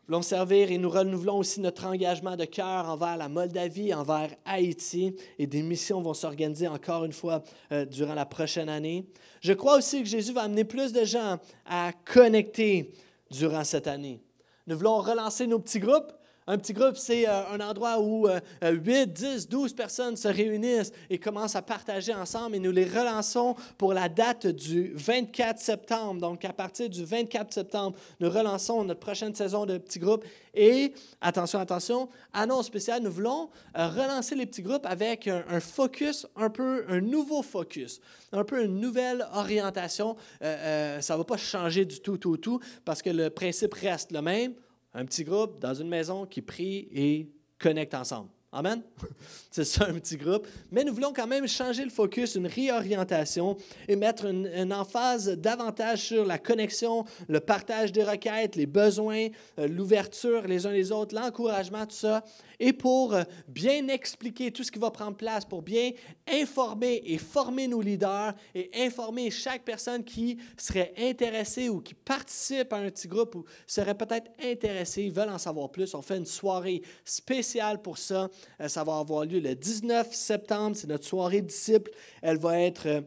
Nous voulons servir et nous renouvelons aussi notre engagement de cœur envers la Moldavie, envers Haïti, et des missions vont s'organiser encore une fois euh, durant la prochaine année. Je crois aussi que Jésus va amener plus de gens à connecter durant cette année. Nous voulons relancer nos petits groupes. Un petit groupe, c'est euh, un endroit où 8, 10, 12 personnes se réunissent et commencent à partager ensemble. Et nous les relançons pour la date du 24 septembre. Donc, à partir du 24 septembre, nous relançons notre prochaine saison de petits groupes. Et, attention, attention, annonce spéciale, nous voulons euh, relancer les petits groupes avec un, un, focus, un peu un nouveau focus, un peu une nouvelle orientation. Euh, ça ne va pas changer du tout, tout, tout, parce que le principe reste le même un petit groupe dans une maison qui prie et connecte ensemble. Amen? C'est ça un petit groupe. Mais nous voulons quand même changer le focus, une réorientation et mettre une, emphase davantage sur la connexion, le partage des requêtes, les besoins, euh, l'ouverture les uns les autres, l'encouragement, tout ça. Et pour euh, bien expliquer tout ce qui va prendre place, pour bien informer et former nos leaders et informer chaque personne qui serait intéressée ou qui participe à un petit groupe ou serait peut-être intéressée, veulent en savoir plus, on fait une soirée spéciale pour ça euh, ça va avoir lieu le 19 septembre. C'est notre soirée disciple. Elle va être euh,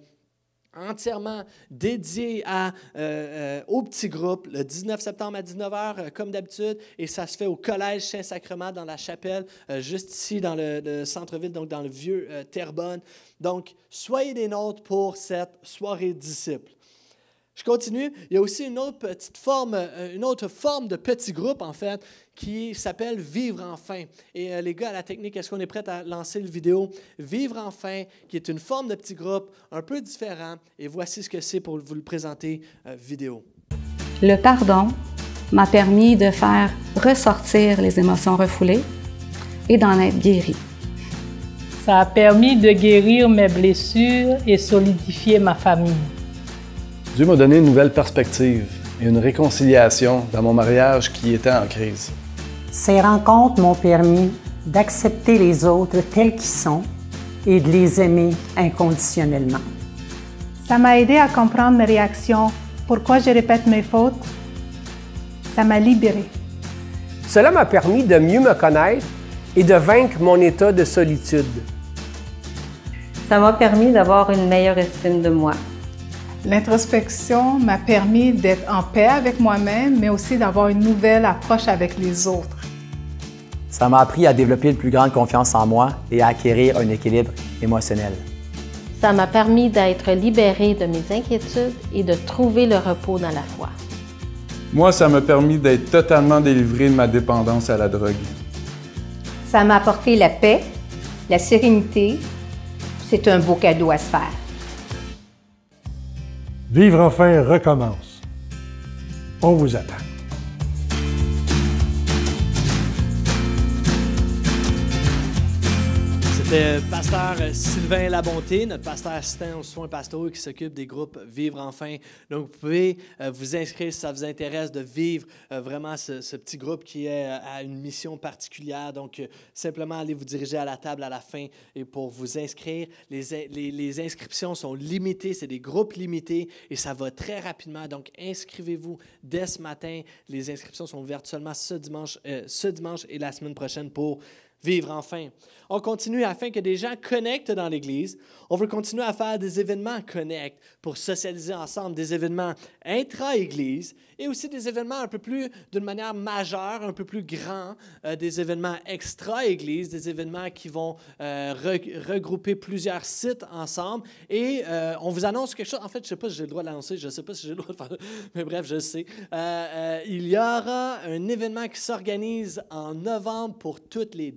entièrement dédiée à, euh, petit groupe le 19 septembre à 19h, comme d'habitude, et ça se fait au Collège Saint-Sacrement, dans la chapelle, juste ici, dans le, centre-ville, donc dans le vieux Terrebonne. Donc, soyez des nôtres pour cette soirée disciple. Je continue. Il y a aussi une autre petite forme, euh, une autre forme de petit groupe, en fait, qui s'appelle Vivre enfin. Et euh, les gars à la technique, est-ce qu'on est prêt à lancer le vidéo? Vivre enfin, qui est une forme de petit groupe un peu différent. Et voici ce que c'est pour vous le présenter euh, vidéo. Le pardon m'a permis de faire ressortir les émotions refoulées et d'en être guéri. Ça a permis de guérir mes blessures et solidifier ma famille. Dieu m'a donné une nouvelle perspective et une réconciliation dans mon mariage qui était en crise. Ces rencontres m'ont permis d'accepter les autres tels qu'ils sont et de les aimer inconditionnellement. Ça m'a aidé à comprendre mes réactions, pourquoi je répète mes fautes. Ça m'a libéré. Cela m'a permis de mieux me connaître et de vaincre mon état de solitude. Ça m'a permis d'avoir une meilleure estime de moi. L'introspection m'a permis d'être en paix avec moi-même, mais aussi d'avoir une nouvelle approche avec les autres. Ça m'a appris à développer une plus grande confiance en moi et à acquérir un équilibre émotionnel. Ça m'a permis d'être libéré de mes inquiétudes et de trouver le repos dans la foi. Moi, ça m'a permis d'être totalement délivré de ma dépendance à la drogue. Ça m'a apporté la paix, la sérénité. C'est un beau cadeau à se faire. Vivre enfin recommence. On vous attend. le euh, pasteur euh, Sylvain Labonté, notre pasteur assistant aux soins pastoraux qui s'occupe des groupes Vivre enfin. Donc, vous pouvez euh, vous inscrire si ça vous intéresse de vivre vraiment ce, petit groupe qui a une mission particulière. Donc, simplement allez vous diriger à la table à la fin et pour vous inscrire. Les, inscriptions sont limitées, c'est des groupes limités et ça va très rapidement. Donc, inscrivez-vous dès ce matin. Les inscriptions sont ouvertes seulement ce dimanche, ce dimanche et la semaine prochaine pour vivre enfin. On continue afin que des gens connectent dans l'Église. On veut continuer à faire des événements connect pour socialiser ensemble, des événements intra-Église et aussi des événements un peu plus, d'une manière majeure, un peu plus grand, euh, des événements extra-Église, des événements qui vont euh, regrouper plusieurs sites ensemble. Et euh, on vous annonce quelque chose. En fait, je ne sais pas si j'ai le droit de l'annoncer, je ne sais pas si j'ai le droit de faire, mais bref, je sais. il y aura un événement qui s'organise en novembre pour toutes les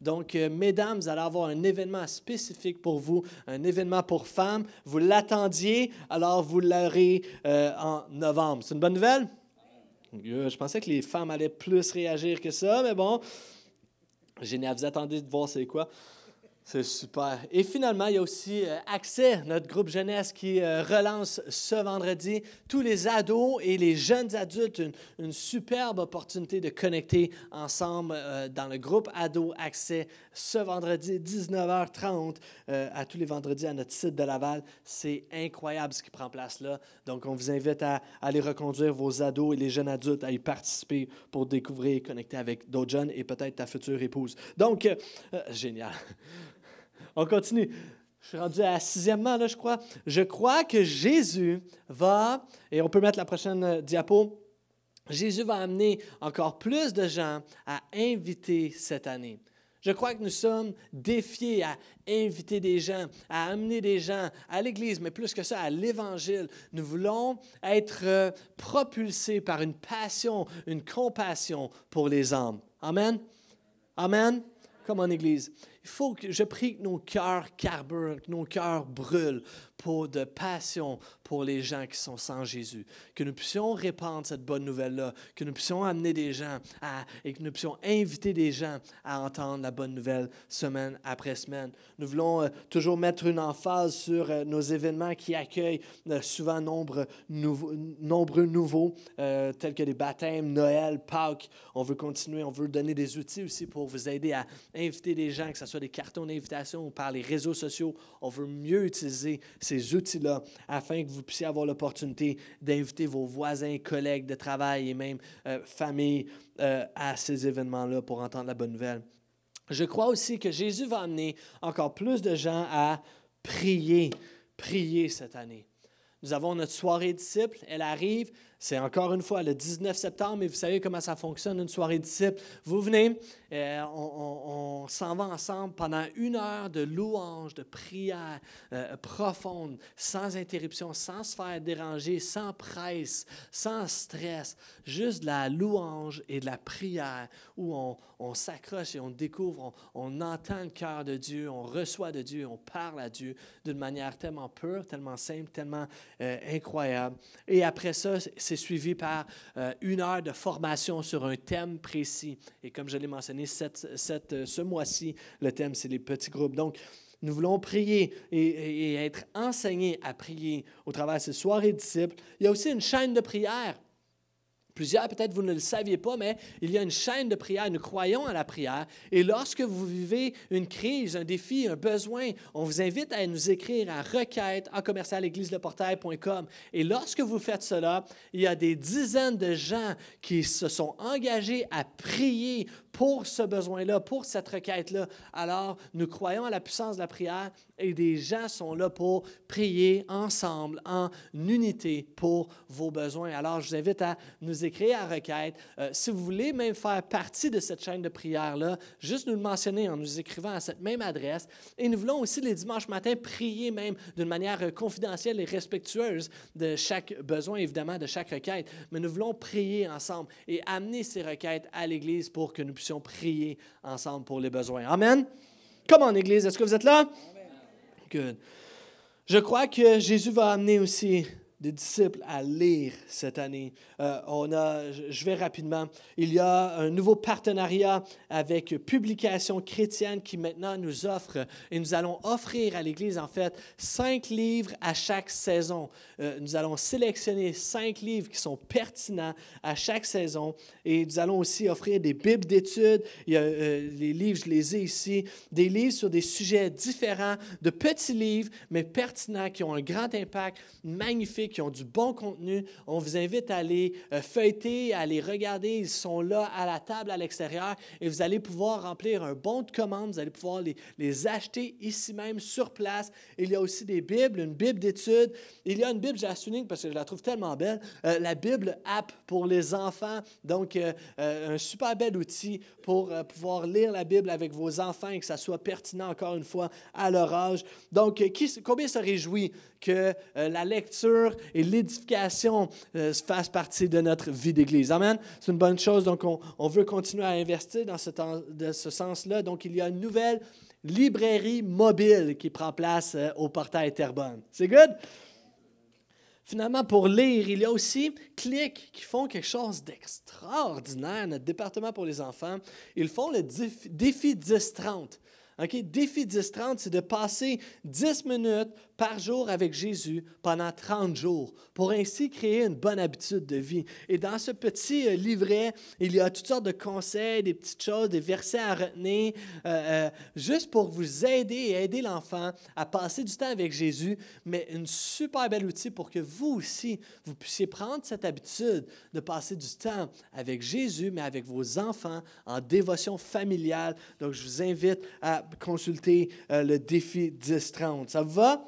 donc, euh, mesdames, vous allez avoir un événement spécifique pour vous, un événement pour femmes. Vous l'attendiez, alors vous l'aurez euh, en novembre. C'est une bonne nouvelle? Je pensais que les femmes allaient plus réagir que ça, mais bon, génial. Vous attendez de voir c'est quoi. C'est super. Et finalement, il y a aussi euh, Accès, notre groupe jeunesse qui euh, relance ce vendredi tous les ados et les jeunes adultes. Une, superbe opportunité de connecter ensemble euh, dans le groupe Ado Accès ce vendredi 19h30 à tous les vendredis à notre site de Laval. C'est incroyable ce qui prend place là. Donc, on vous invite à, à aller reconduire vos ados et les jeunes adultes à y participer pour découvrir et connecter avec d'autres jeunes et peut-être ta future épouse. Donc, génial. On continue. Je suis rendu à sixièmement, là, je crois. Je crois que Jésus va, et on peut mettre la prochaine euh, diapo, Jésus va amener encore plus de gens à inviter cette année. Je crois que nous sommes défiés à inviter des gens, à amener des gens à l'Église, mais plus que ça, à l'Évangile. Nous voulons être euh, propulsés par une passion, une compassion pour les hommes. Amen. Amen. Comme en Église. Il faut que je prie que nos cœurs carburent, que nos cœurs brûlent de passion pour les gens qui sont sans Jésus. Que nous puissions répandre cette bonne nouvelle-là, que nous puissions amener des gens à, et que nous puissions inviter des gens à entendre la bonne nouvelle semaine après semaine. Nous voulons euh, toujours mettre une emphase sur euh, nos événements qui accueillent euh, souvent nombre nombreux nouveaux, tels que les baptêmes, Noël, Pâques. On veut continuer, on veut donner des outils aussi pour vous aider à inviter des gens, que ce soit des cartons d'invitation ou par les réseaux sociaux. On veut mieux utiliser ces outils-là afin que vous puissiez avoir l'opportunité d'inviter vos voisins, collègues de travail et même euh, famille euh, à ces événements-là pour entendre la bonne nouvelle. Je crois aussi que Jésus va amener encore plus de gens à prier, prier cette année. Nous avons notre soirée disciples, elle arrive, c'est encore une fois le 19 septembre et vous savez comment ça fonctionne, une soirée disciple. Vous venez, euh, on, s'en va ensemble pendant une heure de louange, de prière euh, profonde, sans interruption, sans se faire déranger, sans presse, sans stress, juste de la louange et de la prière où on, s'accroche et on découvre, on, entend le cœur de Dieu, on reçoit de Dieu, on parle à Dieu d'une manière tellement pure, tellement simple, tellement euh, incroyable. Et après ça, c'est suivi par euh, une heure de formation sur un thème précis. Et comme je l'ai mentionné, cette, euh, ce mois-ci, le thème, c'est les petits groupes. Donc, nous voulons prier et, et, être enseignés à prier au travers de ces soirées disciples. Il y a aussi une chaîne de prière Plusieurs, peut-être vous ne le saviez pas, mais il y a une chaîne de prière. Nous croyons à la prière. Et lorsque vous vivez une crise, un défi, un besoin, on vous invite à nous écrire à requête en commercial Et lorsque vous faites cela, il y a des dizaines de gens qui se sont engagés à prier pour ce besoin-là, pour cette requête-là. Alors, nous croyons à la puissance de la prière et des gens sont là pour prier ensemble, en unité, pour vos besoins. Alors, je vous invite à nous écrire à requête. Euh, si vous voulez même faire partie de cette chaîne de prière-là, juste nous le mentionner en nous écrivant à cette même adresse. Et nous voulons aussi les dimanches matins prier même d'une manière confidentielle et respectueuse de chaque besoin, évidemment, de chaque requête. Mais nous voulons prier ensemble et amener ces requêtes à l'Église pour que nous puissions prier ensemble pour les besoins. Amen. Comment en Église, est-ce que vous êtes là? Good. Je crois que Jésus va amener aussi des disciples à lire cette année. Euh, on a, je vais rapidement, il y a un nouveau partenariat avec Publication chrétienne qui maintenant nous offre, et nous allons offrir à l'Église en fait cinq livres à chaque saison. Euh, nous allons sélectionner cinq livres qui sont pertinents à chaque saison et nous allons aussi offrir des bibles d'études. Il y a euh, les livres, je les ai ici, des livres sur des sujets différents, de petits livres, mais pertinents qui ont un grand impact, magnifique qui ont du bon contenu. On vous invite à les euh, feuilleter, à les regarder. Ils sont là à la table à l'extérieur et vous allez pouvoir remplir un bon de commande. Vous allez pouvoir les, acheter ici même sur place. Il y a aussi des Bibles, une Bible d'études. Il y a une Bible, je parce que je la trouve tellement belle, euh, la Bible app pour les enfants. Donc, euh, un super bel outil pour pouvoir lire la Bible avec vos enfants et que ça soit pertinent encore une fois à leur âge. Donc, qui, combien se réjouit que la lecture et l'édification se euh, fasse partie de notre vie d'Église. Amen. C'est une bonne chose. Donc, on, on, veut continuer à investir dans ce, ce sens-là. Donc, il y a une nouvelle librairie mobile qui prend place euh, au portail Terrebonne. C'est good? Finalement, pour lire, il y a aussi CLIC, qui font quelque chose d'extraordinaire, notre département pour les enfants. Ils font le défi, défi 10-30. OK? Défi 10-30, c'est de passer 10 minutes par jour avec Jésus pendant 30 jours pour ainsi créer une bonne habitude de vie. Et dans ce petit euh, livret, il y a toutes sortes de conseils, des petites choses, des versets à retenir, euh, euh, juste pour vous aider et aider l'enfant à passer du temps avec Jésus, mais une super belle outil pour que vous aussi, vous puissiez prendre cette habitude de passer du temps avec Jésus, mais avec vos enfants en dévotion familiale. Donc, je vous invite à consulter le défi 10-30. Ça va?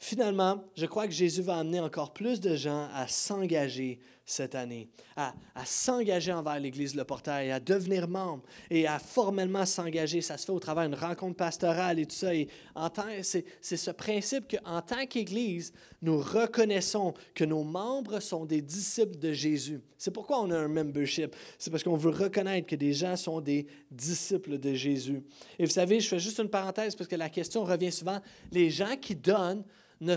Finalement, je crois que Jésus va amener encore plus de gens à s'engager cette année, à, s'engager envers l'Église Le Portail, à devenir membre et à formellement s'engager. Ça se fait au travers d'une rencontre pastorale et tout ça. c'est, ce principe qu'en tant qu'Église, nous reconnaissons que nos membres sont des disciples de Jésus. C'est pourquoi on a un membership. C'est parce qu'on veut reconnaître que des gens sont des disciples de Jésus. Et vous savez, je fais juste une parenthèse parce que la question revient souvent. Les gens qui donnent, ne,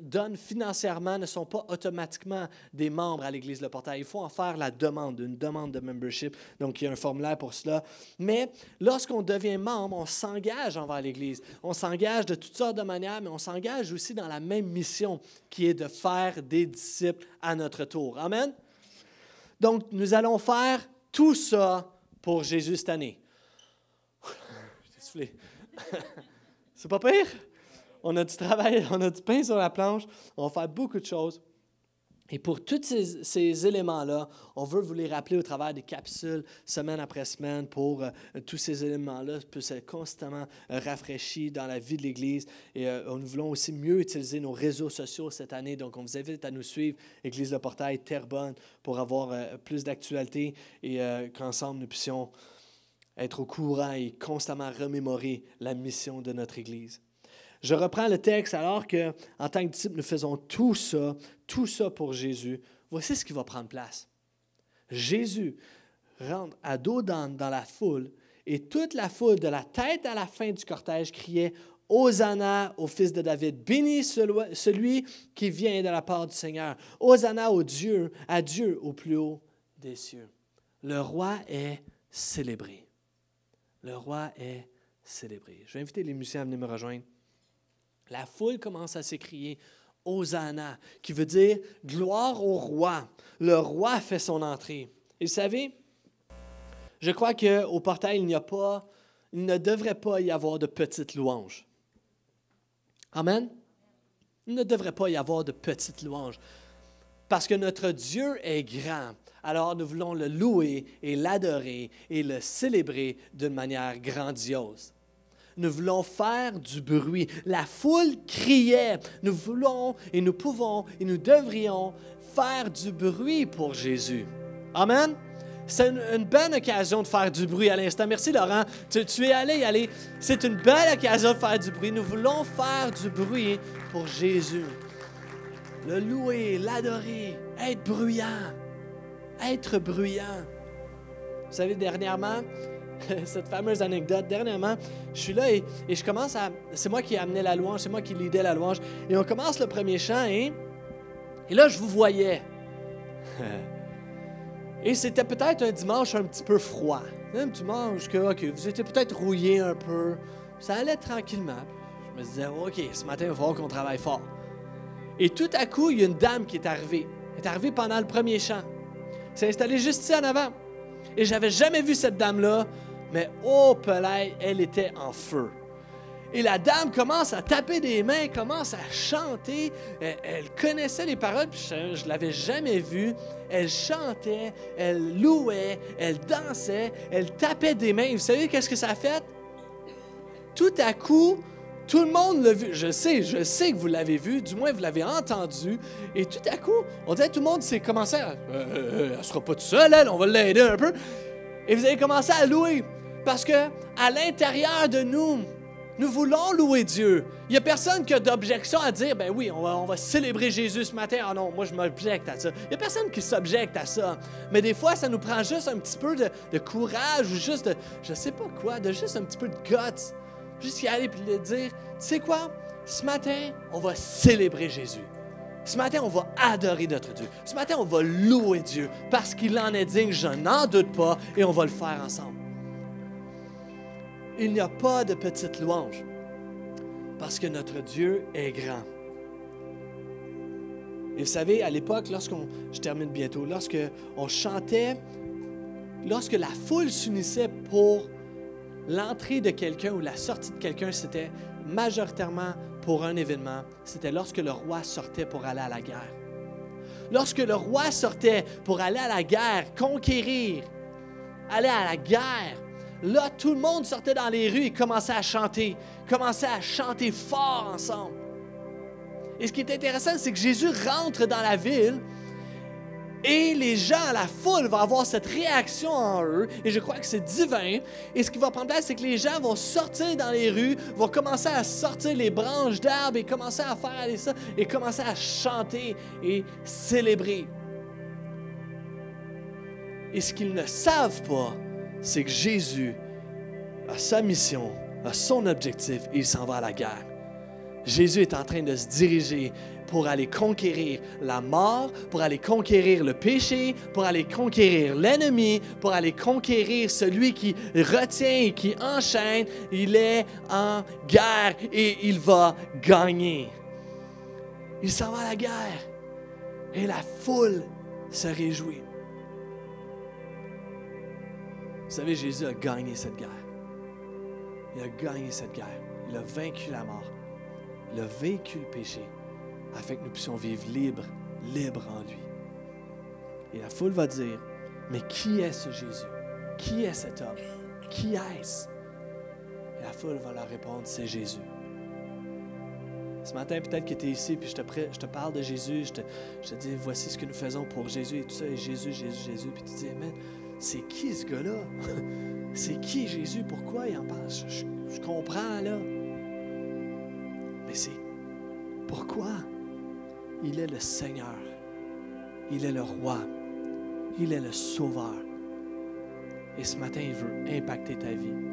donnent financièrement ne sont pas automatiquement des membres à l'Église Le Portail. Il faut en faire la demande, une demande de membership. Donc, il y a un formulaire pour cela. Mais lorsqu'on devient membre, on s'engage envers l'Église. On s'engage de toutes sortes de manières, mais on s'engage aussi dans la même mission qui est de faire des disciples à notre tour. Amen. Donc, nous allons faire tout ça pour Jésus cette année. J'ai soufflé. C'est pas pire? on a du travail, on a du pain sur la planche, on va faire beaucoup de choses. Et pour tous ces, éléments-là, on veut vous les rappeler au travers des capsules, semaine après semaine, pour euh, tous ces éléments-là puissent être constamment euh, rafraîchis dans la vie de l'Église. Et euh, nous voulons aussi mieux utiliser nos réseaux sociaux cette année. Donc, on vous invite à nous suivre, Église de Portail, Terrebonne, pour avoir plus d'actualité et qu'ensemble nous puissions être au courant et constamment remémorer la mission de notre Église. Je reprends le texte alors que, en tant que disciples, nous faisons tout ça, tout ça pour Jésus. Voici ce qui va prendre place. Jésus rentre à dos dans, la foule et toute la foule, de la tête à la fin du cortège, criait Hosanna au fils de David, béni celui qui vient de la part du Seigneur. Hosanna au Dieu, à Dieu au plus haut des cieux. Le roi est célébré. Le roi est célébré. Je vais inviter les musiciens à venir me rejoindre. La foule commence à s'écrier Hosanna, qui veut dire gloire au roi. Le roi fait son entrée. Et vous savez, je crois qu'au portail, il n'y a pas, il ne devrait pas y avoir de petites louanges. Amen. Il ne devrait pas y avoir de petites louanges. Parce que notre Dieu est grand. Alors nous voulons le louer et l'adorer et le célébrer d'une manière grandiose. Nous voulons faire du bruit. La foule criait. Nous voulons et nous pouvons et nous devrions faire du bruit pour Jésus. Amen. C'est une, bonne occasion de faire du bruit à l'instant. Merci Laurent. Tu, tu es allé, allez. C'est une belle occasion de faire du bruit. Nous voulons faire du bruit pour Jésus. Le louer, l'adorer, être bruyant. Être bruyant. Vous savez, dernièrement, cette fameuse anecdote. Dernièrement, je suis là et, je commence à. C'est moi qui amenais la louange, c'est moi qui lidais la louange. Et on commence le premier chant et. Et là, je vous voyais. et c'était peut-être un dimanche un petit peu froid. Un dimanche que, OK, vous étiez peut-être rouillé un peu. Ça allait tranquillement. Je me disais, OK, ce matin, il va falloir qu'on travaille fort. Et tout à coup, il y a une dame qui est arrivée. Elle est arrivée pendant le premier chant. s'est installée juste ici en avant. Et j'avais jamais vu cette dame-là mais oh, Pelay, elle était en feu. Et la dame commence à taper des mains, commence à chanter. Elle, connaissait les paroles, puis je ne l'avais jamais vue. Elle chantait, elle louait, elle dansait, elle tapait des mains. Vous savez qu'est-ce que ça a fait? Tout à coup, tout le monde l'a vu. Je sais, je sais que vous l'avez vu, du moins vous l'avez entendu. Et tout à coup, on dirait tout le monde s'est commencé à... Elle euh, euh, ne euh, elle sera pas toute seule, elle, on va l'aider un peu. Et vous avez commencé à louer. Parce que à l'intérieur de nous, nous voulons louer Dieu. Il n'y a personne qui a d'objection à dire, ben oui, on va, célébrer Jésus ce matin. Ah non, moi je m'objecte à ça. Il n'y a personne qui s'objecte à ça. Mais des fois, ça nous prend juste un petit peu de, courage ou juste de, je sais pas quoi, de juste un petit peu de guts. Juste y aller puis de dire, tu sais quoi, ce matin, on va célébrer Jésus. Ce matin, on va adorer notre Dieu. Ce matin, on va louer Dieu parce qu'il en est digne, je n'en doute pas, et on va le faire ensemble. Il n'y a pas de petite louange parce que notre Dieu est grand. Et vous savez, à l'époque, lorsqu'on, je termine bientôt, lorsque on chantait, lorsque la foule s'unissait pour l'entrée de quelqu'un ou la sortie de quelqu'un, c'était majoritairement pour un événement. C'était lorsque le roi sortait pour aller à la guerre. Lorsque le roi sortait pour aller à la guerre, conquérir, aller à la guerre, Là, tout le monde sortait dans les rues et commençait à chanter, commençait à chanter fort ensemble. Et ce qui est intéressant, c'est que Jésus rentre dans la ville et les gens, la foule vont avoir cette réaction en eux, et je crois que c'est divin. Et ce qui va prendre place, c'est que les gens vont sortir dans les rues, vont commencer à sortir les branches d'arbres et commencer à faire aller ça, et commencer à chanter et célébrer. Et ce qu'ils ne savent pas, c'est que Jésus a sa mission, a son objectif et il s'en va à la guerre. Jésus est en train de se diriger pour aller conquérir la mort, pour aller conquérir le péché, pour aller conquérir l'ennemi, pour aller conquérir celui qui retient et qui enchaîne. Il est en guerre et il va gagner. Il s'en va à la guerre et la foule se réjouit. Vous savez, Jésus a gagné cette guerre. Il a gagné cette guerre. Il a vaincu la mort. Il a vaincu le péché afin que nous puissions vivre libres, libres en lui. Et la foule va dire, mais qui est ce Jésus? Qui est cet homme? Qui est-ce? Et la foule va leur répondre, c'est Jésus. Ce matin, peut-être que tu es ici, puis je te, parle de Jésus, je te, dis, voici ce que nous faisons pour Jésus, et tout ça, Jésus, Jésus, Jésus, puis tu dis, mais c'est qui ce gars-là? C'est qui Jésus? Pourquoi il en pense? Je, je comprends là. Mais c'est pourquoi il est le Seigneur. Il est le roi. Il est le sauveur. Et ce matin, il veut impacter ta vie.